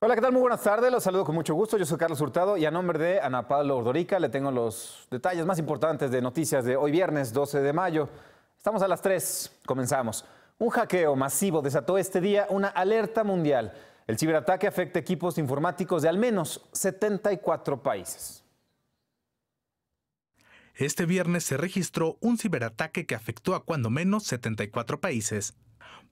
Hola, ¿qué tal? Muy buenas tardes. Los saludo con mucho gusto. Yo soy Carlos Hurtado y a nombre de Ana Pablo Ordorica le tengo los detalles más importantes de noticias de hoy viernes 12 de mayo. Estamos a las 3. Comenzamos. Un hackeo masivo desató este día una alerta mundial. El ciberataque afecta equipos informáticos de al menos 74 países. Este viernes se registró un ciberataque que afectó a cuando menos 74 países.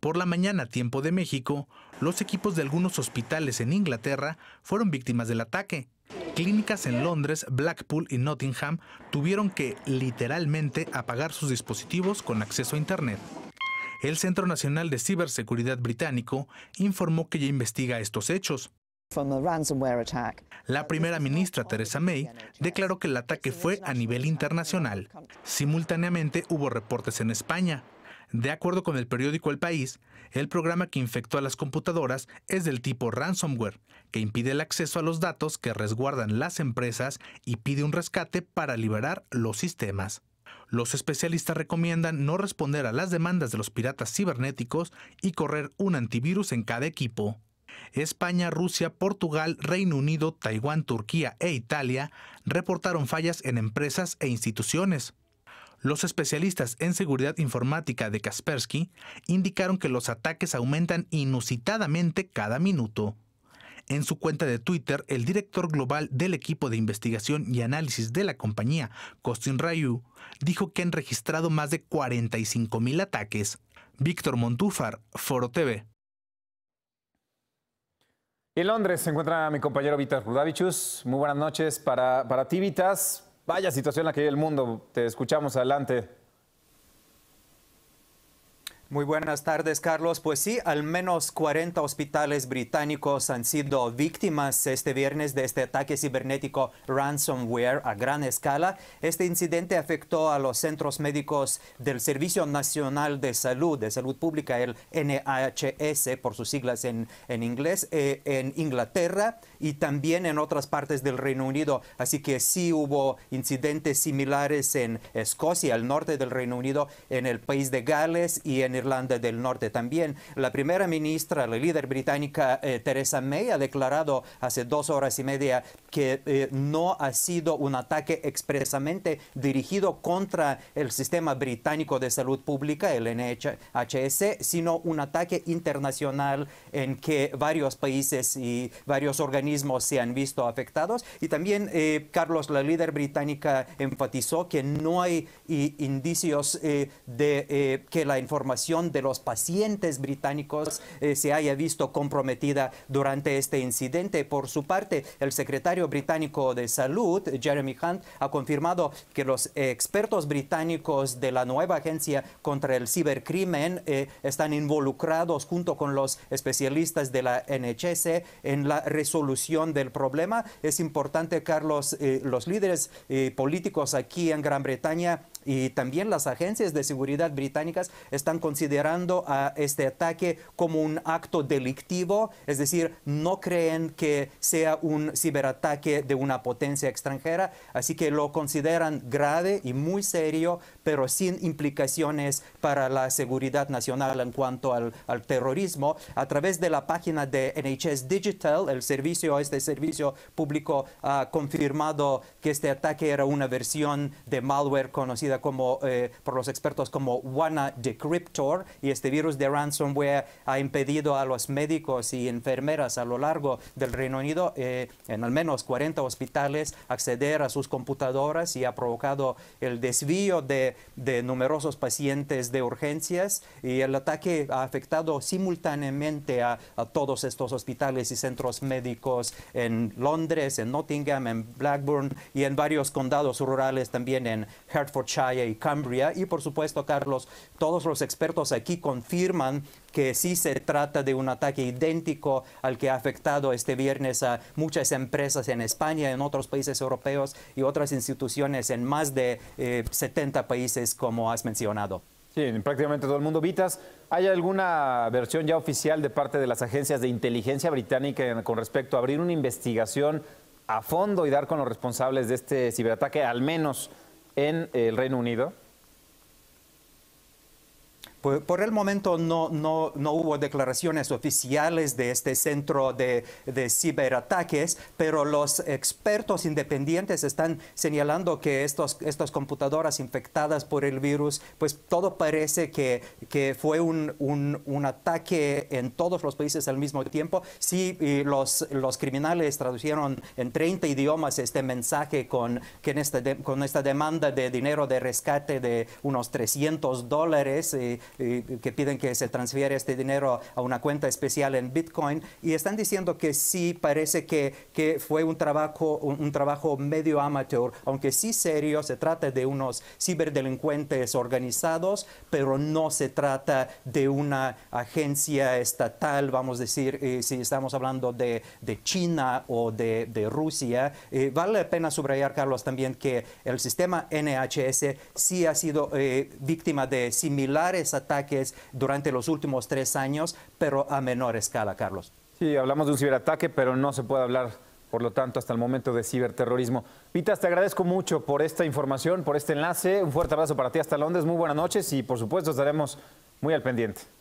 Por la mañana, tiempo de México, los equipos de algunos hospitales en Inglaterra fueron víctimas del ataque. Clínicas en Londres, Blackpool y Nottingham tuvieron que literalmente apagar sus dispositivos con acceso a Internet. El Centro Nacional de Ciberseguridad británico informó que ya investiga estos hechos. La primera ministra Theresa May declaró que el ataque fue a nivel internacional. Simultáneamente hubo reportes en España, de acuerdo con el periódico El País, el programa que infectó a las computadoras es del tipo ransomware, que impide el acceso a los datos que resguardan las empresas y pide un rescate para liberar los sistemas. Los especialistas recomiendan no responder a las demandas de los piratas cibernéticos y correr un antivirus en cada equipo. España, Rusia, Portugal, Reino Unido, Taiwán, Turquía e Italia reportaron fallas en empresas e instituciones. Los especialistas en seguridad informática de Kaspersky indicaron que los ataques aumentan inusitadamente cada minuto. En su cuenta de Twitter, el director global del equipo de investigación y análisis de la compañía, Costin Rayu, dijo que han registrado más de mil ataques. Víctor Montúfar, Foro TV. En Londres se encuentra mi compañero Vitas Rudavichus. Muy buenas noches para, para ti, Vitas. Vaya situación la que en el mundo. Te escuchamos adelante. Muy buenas tardes, Carlos. Pues sí, al menos 40 hospitales británicos han sido víctimas este viernes de este ataque cibernético ransomware a gran escala. Este incidente afectó a los centros médicos del Servicio Nacional de Salud, de Salud Pública, el NHS, por sus siglas en, en inglés, eh, en Inglaterra y también en otras partes del Reino Unido. Así que sí hubo incidentes similares en Escocia, al norte del Reino Unido, en el país de Gales y en Irlanda del Norte también. La primera ministra, la líder británica eh, Theresa May, ha declarado hace dos horas y media que eh, no ha sido un ataque expresamente dirigido contra el sistema británico de salud pública, el NHS, sino un ataque internacional en que varios países y varios organismos se han visto afectados. Y también, eh, Carlos, la líder británica enfatizó que no hay eh, indicios de que la información de los pacientes británicos se haya visto comprometida durante este incidente. Por su parte, el secretario Británico de Salud, Jeremy Hunt, ha confirmado que los expertos británicos de la nueva agencia contra el cibercrimen eh, están involucrados junto con los especialistas de la NHS en la resolución del problema. Es importante, Carlos, eh, los líderes eh, políticos aquí en Gran Bretaña y también las agencias de seguridad británicas están considerando a este ataque como un acto delictivo, es decir, no creen que sea un ciberataque de una potencia extranjera, así que lo consideran grave y muy serio, pero sin implicaciones para la seguridad nacional en cuanto al, terrorismo. A través de la página de NHS Digital, el servicio, este servicio público ha confirmado que este ataque era una versión de malware conocida como, eh, por los expertos como Wanna Decryptor, y este virus de ransomware ha impedido a los médicos y enfermeras a lo largo del Reino Unido, eh, en al menos 40 hospitales, acceder a sus computadoras y ha provocado el desvío de, de numerosos pacientes de urgencias y el ataque ha afectado simultáneamente a, a todos estos hospitales y centros médicos en Londres, en Nottingham, en Blackburn y en varios condados rurales también en Hertfordshire y Cambria. Y por supuesto, Carlos, todos los expertos aquí confirman que sí se trata de un ataque idéntico al que ha afectado este viernes a muchas empresas en España, en otros países europeos y otras instituciones en más de 70 eh, países, como has mencionado. Sí, en prácticamente todo el mundo. Vitas, ¿hay alguna versión ya oficial de parte de las agencias de inteligencia británica con respecto a abrir una investigación a fondo y dar con los responsables de este ciberataque, al menos en el Reino Unido, por, el momento no, no, hubo declaraciones oficiales de este centro de, ciberataques, pero los expertos independientes están señalando que estos, estas computadoras infectadas por el virus, pues todo parece que, fue un, ataque en todos los países al mismo tiempo. Sí, los, los criminales traducieron en 30 idiomas este mensaje con, esta con esta demanda de dinero de rescate de unos 300 dólares. Eh, eh, que piden que se transfiera este dinero a una cuenta especial en Bitcoin y están diciendo que sí, parece que, que fue un trabajo, un, trabajo medio amateur, aunque sí serio, se trata de unos ciberdelincuentes organizados, pero no se trata de una agencia estatal, vamos a decir, eh, si estamos hablando de, de China o de, de Rusia. Eh, vale la pena subrayar, Carlos, también que el sistema NHS sí ha sido víctima de similares ataques ataques durante los últimos tres años, pero a menor escala, Carlos. Sí, hablamos de un ciberataque, pero no se puede hablar, por lo tanto, hasta el momento de ciberterrorismo. Vitas, te agradezco mucho por esta información, por este enlace. Un fuerte abrazo para ti hasta Londres. Muy buenas noches y, por supuesto, estaremos muy al pendiente.